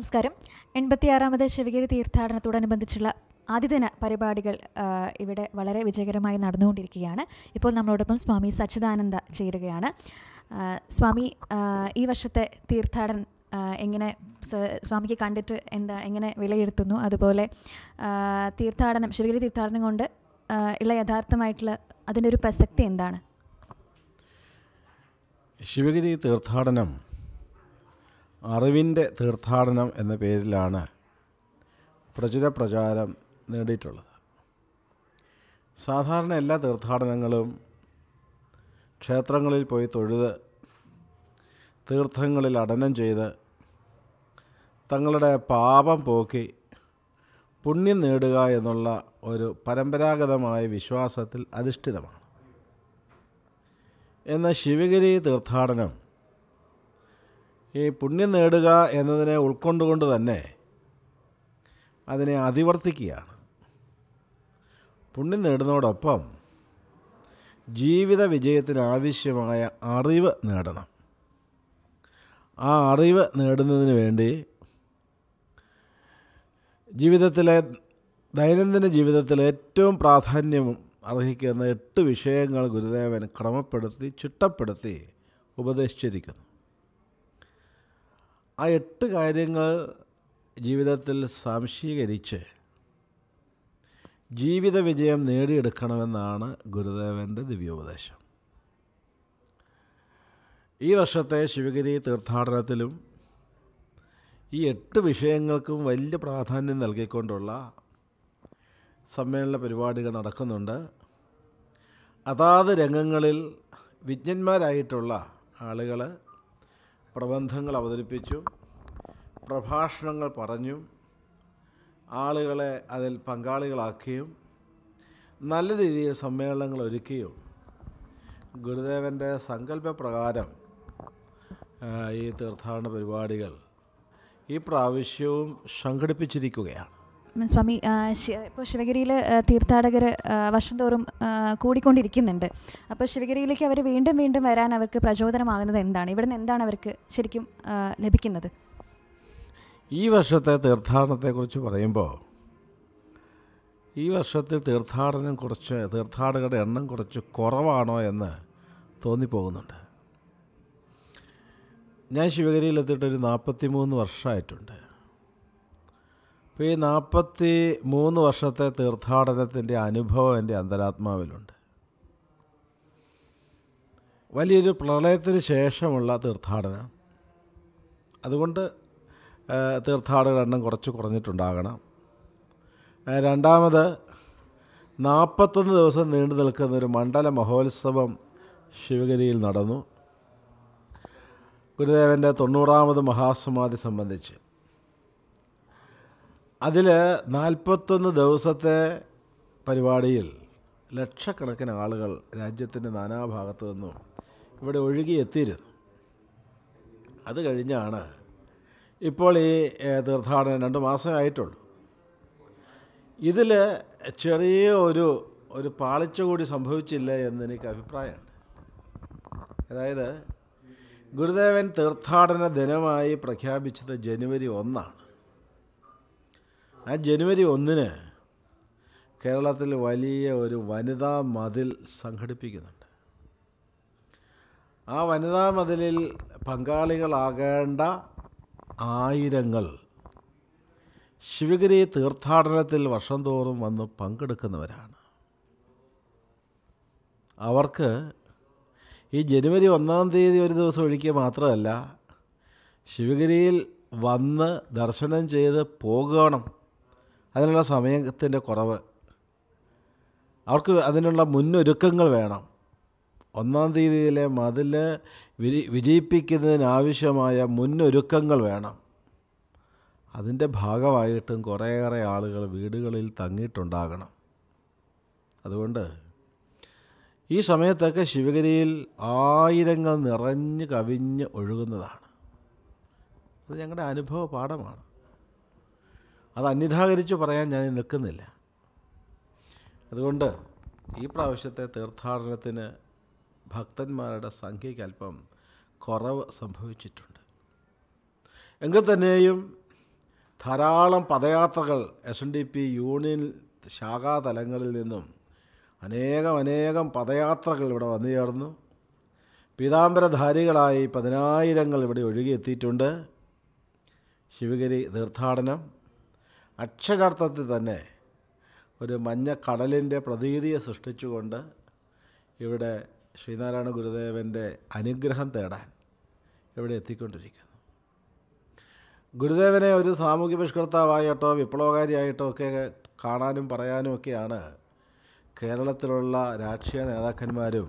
നമസ്കാരം എൺപത്തിയാറാമത് ശിവഗിരി തീർത്ഥാടനത്തോടനുബന്ധിച്ചുള്ള ആദ്യദിന പരിപാടികൾ ഇവിടെ വളരെ വിജയകരമായി നടന്നുകൊണ്ടിരിക്കുകയാണ് ഇപ്പോൾ നമ്മളോടൊപ്പം സ്വാമി സച്ചിദാനന്ദ ചേരുകയാണ് സ്വാമി ഈ വർഷത്തെ തീർത്ഥാടൻ എങ്ങനെ സ്വാമിക്ക് കണ്ടിട്ട് എന്താ എങ്ങനെ വിലയിരുത്തുന്നു അതുപോലെ തീർത്ഥാടനം ശിവഗിരി തീർത്ഥാടനം കൊണ്ട് ഉള്ള യഥാർത്ഥമായിട്ടുള്ള അതിൻ്റെ ഒരു പ്രസക്തി എന്താണ് ശിവഗിരി തീർത്ഥാടനം അറിവിൻ്റെ തീർത്ഥാടനം എന്ന പേരിലാണ് പ്രചുര പ്രചാരം നേടിയിട്ടുള്ളത് സാധാരണ എല്ലാ തീർത്ഥാടനങ്ങളും ക്ഷേത്രങ്ങളിൽ പോയി തൊഴുത് തീർത്ഥങ്ങളിൽ അടനം ചെയ്ത് തങ്ങളുടെ പാപം പോക്കി പുണ്യം നേടുക എന്നുള്ള ഒരു പരമ്പരാഗതമായ വിശ്വാസത്തിൽ അധിഷ്ഠിതമാണ് എന്നാൽ ശിവഗിരി തീർത്ഥാടനം ഈ പുണ്യം നേടുക എന്നതിനെ ഉൾക്കൊണ്ടുകൊണ്ട് തന്നെ അതിനെ അതിവർത്തിക്കുകയാണ് പുണ്യം നേടുന്നതോടൊപ്പം ജീവിത വിജയത്തിന് ആവശ്യമായ അറിവ് നേടണം ആ അറിവ് നേടുന്നതിന് വേണ്ടി ജീവിതത്തിലെ ദൈനംദിന ജീവിതത്തിൽ ഏറ്റവും പ്രാധാന്യം അർഹിക്കുന്ന എട്ട് വിഷയങ്ങൾ ഗുരുദേവൻ ക്രമപ്പെടുത്തി ചിട്ടപ്പെടുത്തി ഉപദേശിച്ചിരിക്കുന്നു ആ എട്ട് കാര്യങ്ങൾ ജീവിതത്തിൽ സംശീകരിച്ച് ജീവിത വിജയം നേടിയെടുക്കണമെന്നാണ് ഗുരുദേവൻ്റെ ദിവ്യോപദേശം ഈ വർഷത്തെ ശിവഗിരി തീർത്ഥാടനത്തിലും ഈ എട്ട് വിഷയങ്ങൾക്കും വലിയ പ്രാധാന്യം നൽകിക്കൊണ്ടുള്ള സമ്മേളന പരിപാടികൾ നടക്കുന്നുണ്ട് അതാത് രംഗങ്ങളിൽ വിജ്ഞന്മാരായിട്ടുള്ള ആളുകൾ പ്രബന്ധങ്ങൾ അവതരിപ്പിച്ചു പ്രഭാഷണങ്ങൾ പറഞ്ഞു ആളുകളെ അതിൽ പങ്കാളികളാക്കുകയും നല്ല രീതിയിൽ സമ്മേളനങ്ങൾ ഒരുക്കുകയും ഗുരുദേവൻ്റെ സങ്കല്പപ്രകാരം ഈ തീർത്ഥാടന പരിപാടികൾ ഈ പ്രാവശ്യവും സംഘടിപ്പിച്ചിരിക്കുകയാണ് സ്വാമി ഇപ്പോൾ ശിവഗിരിയിൽ തീർത്ഥാടകർ വർഷം തോറും കൂടിക്കൊണ്ടിരിക്കുന്നുണ്ട് അപ്പോൾ ശിവഗിരിയിലേക്ക് അവർ വീണ്ടും വീണ്ടും വരാൻ അവർക്ക് പ്രചോദനമാകുന്നത് എന്താണ് നിന്ന് എന്താണ് അവർക്ക് ശരിക്കും ലഭിക്കുന്നത് ഈ വർഷത്തെ തീർത്ഥാടനത്തെക്കുറിച്ച് പറയുമ്പോൾ ഈ വർഷത്തെ തീർത്ഥാടനം കുറച്ച് തീർത്ഥാടകരുടെ എണ്ണം കുറച്ച് കുറവാണോ എന്ന് തോന്നിപ്പോകുന്നുണ്ട് ഞാൻ ശിവഗിരിയിലെത്തിയിട്ട് ഒരു നാൽപ്പത്തി മൂന്ന് വർഷമായിട്ടുണ്ട് അപ്പോൾ ഈ നാൽപ്പത്തി മൂന്ന് വർഷത്തെ തീർത്ഥാടനത്തിൻ്റെ അനുഭവം എൻ്റെ അന്തരാത്മാവിലുണ്ട് വലിയൊരു പ്രളയത്തിന് ശേഷമുള്ള തീർത്ഥാടനം അതുകൊണ്ട് തീർത്ഥാടകരെണ്ണം എണ്ണം കുറച്ച് കുറഞ്ഞിട്ടുണ്ടാകണം രണ്ടാമത് നാൽപ്പത്തൊന്ന് ദിവസം നീണ്ടു നിൽക്കുന്നൊരു ഒരു മണ്ഡല മഹോത്സവം ശിവഗിരിയിൽ നടന്നു ഗുരുദേവൻ്റെ തൊണ്ണൂറാമത് മഹാസമാധി സംബന്ധിച്ച് അതിൽ നാൽപ്പത്തൊന്ന് ദിവസത്തെ പരിപാടിയിൽ ലക്ഷക്കണക്കിന് ആളുകൾ രാജ്യത്തിൻ്റെ നാനാഭാഗത്തു നിന്നും ഇവിടെ ഒഴുകി എത്തിയിരുന്നു അത് കഴിഞ്ഞാണ് ഇപ്പോൾ ഈ തീർത്ഥാടനം രണ്ട് മാസമേ ആയിട്ടുള്ളൂ ഇതിൽ ചെറിയ ഒരു ഒരു പാളിച്ച കൂടി സംഭവിച്ചില്ല എന്നെനിക്ക് എനിക്ക് അഭിപ്രായമുണ്ട് അതായത് ഗുരുദേവൻ തീർത്ഥാടന ദിനമായി പ്രഖ്യാപിച്ചത് ജനുവരി ഒന്നാണ് ആ ജനുവരി ഒന്നിന് കേരളത്തിൽ വലിയ ഒരു വനിതാ മതിൽ സംഘടിപ്പിക്കുന്നുണ്ട് ആ വനിതാ മതിലിൽ പങ്കാളികളാകേണ്ട ആയിരങ്ങൾ ശിവഗിരി തീർത്ഥാടനത്തിൽ വർഷം തോറും വന്ന് പങ്കെടുക്കുന്നവരാണ് അവർക്ക് ഈ ജനുവരി ഒന്നാം തീയതി ഒരു ദിവസം ഒഴിക്കുക മാത്രമല്ല ശിവഗിരിയിൽ വന്ന് ദർശനം ചെയ്ത് പോകണം അതിനുള്ള സമയത്തിൻ്റെ കുറവ് അവർക്ക് അതിനുള്ള മുന്നൊരുക്കങ്ങൾ വേണം ഒന്നാം തീയതിയിലെ മതിൽ വിജയിപ്പിക്കുന്നതിനാവശ്യമായ മുന്നൊരുക്കങ്ങൾ വേണം അതിൻ്റെ ഭാഗമായിട്ടും കുറേയേറെ ആളുകൾ വീടുകളിൽ തങ്ങിയിട്ടുണ്ടാകണം അതുകൊണ്ട് ഈ സമയത്തൊക്കെ ശിവഗിരിയിൽ ആയിരങ്ങൾ നിറഞ്ഞ് കവിഞ്ഞ് ഒഴുകുന്നതാണ് അത് ഞങ്ങളുടെ അനുഭവ പാഠമാണ് അത് അന്യഥാകരിച്ച് പറയാൻ ഞാൻ നിൽക്കുന്നില്ല അതുകൊണ്ട് ഈ പ്രാവശ്യത്തെ തീർത്ഥാടനത്തിന് ഭക്തന്മാരുടെ സംഖ്യയ്ക്ക് അല്പം കുറവ് സംഭവിച്ചിട്ടുണ്ട് എങ്കിൽ തന്നെയും ധാരാളം പദയാത്രകൾ S N D P union ശാഖാതലങ്ങളിൽ നിന്നും അനേകം അനേകം പദയാത്രകൾ ഇവിടെ വന്നു ചേർന്നു പീതാംബരധാരികളായി പതിനായിരങ്ങൾ ഇവിടെ ഒഴുകിയെത്തിയിട്ടുണ്ട് ശിവഗിരി തീർത്ഥാടനം അക്ഷരാർത്ഥത്തിൽ തന്നെ ഒരു മഞ്ഞ കടലിൻ്റെ പ്രതീതിയെ സൃഷ്ടിച്ചുകൊണ്ട് ഇവിടെ ശ്രീനാരായണ ഗുരുദേവൻ്റെ അനുഗ്രഹം തേടാൻ ഇവിടെ എത്തിക്കൊണ്ടിരിക്കുന്നു ഗുരുദേവനെ ഒരു സാമൂഹ്യ പരിഷ്കർത്താവായിട്ടോ വിപ്ലവകാരിയായിട്ടോ ഒക്കെ കാണാനും പറയാനും ഒക്കെയാണ് കേരളത്തിലുള്ള രാഷ്ട്രീയ നേതാക്കന്മാരും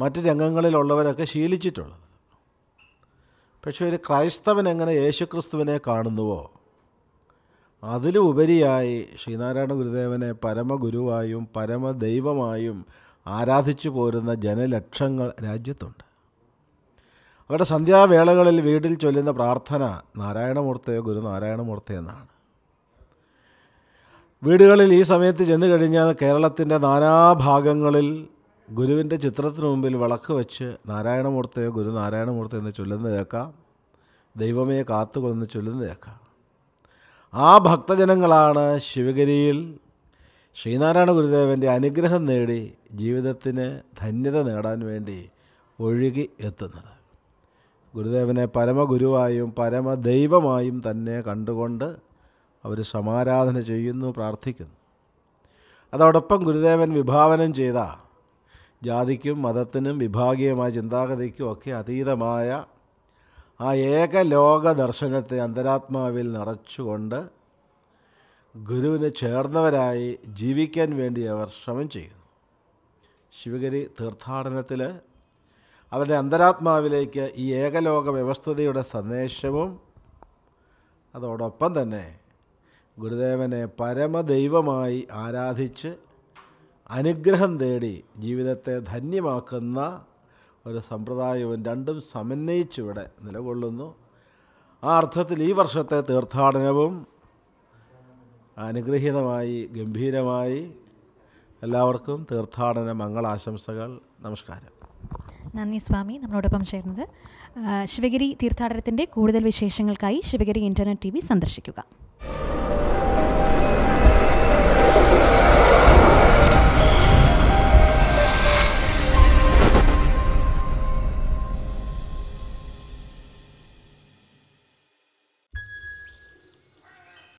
മറ്റ് രംഗങ്ങളിലുള്ളവരൊക്കെ ശീലിച്ചിട്ടുള്ളത് പക്ഷേ ഒരു ക്രൈസ്തവൻ എങ്ങനെ യേശുക്രിസ്തുവിനെ കാണുന്നുവോ അതിലുപരിയായി ശ്രീനാരായണ ഗുരുദേവനെ പരമഗുരുവായും പരമദൈവമായും ആരാധിച്ചു പോരുന്ന ജനലക്ഷങ്ങൾ രാജ്യത്തുണ്ട് അവരുടെ സന്ധ്യാവേളകളിൽ വീട്ടിൽ ചൊല്ലുന്ന പ്രാർത്ഥന നാരായണമൂർത്തയോ ഗുരു നാരായണമൂർത്തയോ എന്നാണ് വീടുകളിൽ ഈ സമയത്ത് ചെന്നു കഴിഞ്ഞാൽ കേരളത്തിൻ്റെ നാനാഭാഗങ്ങളിൽ ഗുരുവിൻ്റെ ചിത്രത്തിന് മുമ്പിൽ വിളക്ക് വെച്ച് നാരായണമൂർത്തയോ ഗുരു നാരായണമൂർത്തയോ എന്ന് ചൊല്ലുന്നത് കേൾക്കാം ദൈവമേ കാത്തുകൊന്ന് ചൊല്ലുന്നത് കേൾക്കാം ആ ഭക്തജനങ്ങളാണ് ശിവഗിരിയിൽ ശ്രീനാരായണ ഗുരുദേവൻ്റെ അനുഗ്രഹം നേടി ജീവിതത്തിന് ധന്യത നേടാൻ വേണ്ടി ഒഴുകി എത്തുന്നത് ഗുരുദേവനെ പരമഗുരുവായും പരമദൈവമായും തന്നെ കണ്ടുകൊണ്ട് അവർ സമാരാധന ചെയ്യുന്നു പ്രാർത്ഥിക്കുന്നു അതോടൊപ്പം ഗുരുദേവൻ വിഭാവനം ചെയ്ത ജാതിക്കും മതത്തിനും വിഭാഗീയമായ ചിന്താഗതിക്കും ഒക്കെ അതീതമായ ആ ഏകലോക ദർശനത്തെ അന്തരാത്മാവിൽ നിറച്ചുകൊണ്ട് ഗുരുവിന് ചേർന്നവരായി ജീവിക്കാൻ വേണ്ടി അവർ ശ്രമം ചെയ്യുന്നു ശിവഗിരി തീർത്ഥാടനത്തിൽ അവരുടെ അന്തരാത്മാവിലേക്ക് ഈ ഏകലോക വ്യവസ്ഥതയുടെ സന്ദേശവും അതോടൊപ്പം തന്നെ ഗുരുദേവനെ പരമദൈവമായി ആരാധിച്ച് അനുഗ്രഹം തേടി ജീവിതത്തെ ധന്യമാക്കുന്ന ഒരു സമ്പ്രദായവും രണ്ടും സമന്വയിച്ചിവിടെ നിലകൊള്ളുന്നു ആ അർത്ഥത്തിൽ ഈ വർഷത്തെ തീർത്ഥാടനവും അനുഗ്രഹീതമായി ഗംഭീരമായി എല്ലാവർക്കും തീർത്ഥാടന മംഗളാശംസകൾ നമസ്കാരം നന്ദി സ്വാമി നമ്മളോടൊപ്പം ചേർന്നത് ശിവഗിരി തീർത്ഥാടനത്തിൻ്റെ കൂടുതൽ വിശേഷങ്ങൾക്കായി ശിവഗിരി ഇൻ്റർനെറ്റ് ടി സന്ദർശിക്കുക